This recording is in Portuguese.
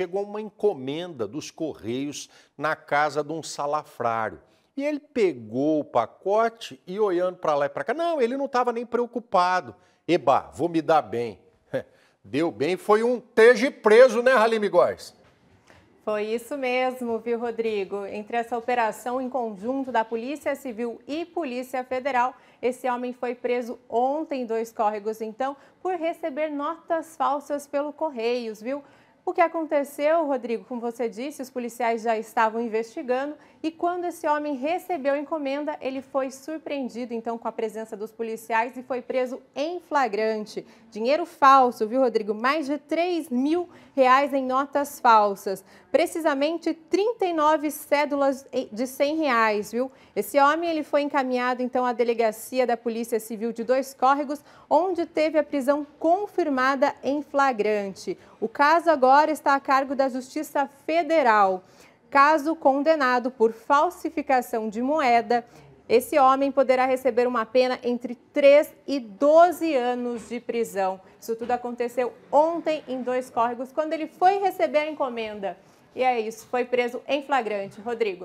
chegou uma encomenda dos Correios na casa de um salafrário. E ele pegou o pacote e olhando para lá e para cá. Não, ele não estava nem preocupado. Eba, vou me dar bem. Deu bem, foi um teje preso, né, Halim Góes? Foi isso mesmo, viu, Rodrigo? Entre essa operação em conjunto da Polícia Civil e Polícia Federal, esse homem foi preso ontem em dois córregos, então, por receber notas falsas pelo Correios, viu? O que aconteceu, Rodrigo, como você disse, os policiais já estavam investigando e quando esse homem recebeu a encomenda, ele foi surpreendido então com a presença dos policiais e foi preso em flagrante. Dinheiro falso, viu, Rodrigo? Mais de 3 mil reais em notas falsas. Precisamente 39 cédulas de 100 reais, viu? Esse homem ele foi encaminhado então à delegacia da Polícia Civil de Dois Córregos, onde teve a prisão confirmada em flagrante. O caso agora agora está a cargo da Justiça Federal. Caso condenado por falsificação de moeda, esse homem poderá receber uma pena entre 3 e 12 anos de prisão. Isso tudo aconteceu ontem em Dois Córregos, quando ele foi receber a encomenda. E é isso, foi preso em flagrante. Rodrigo.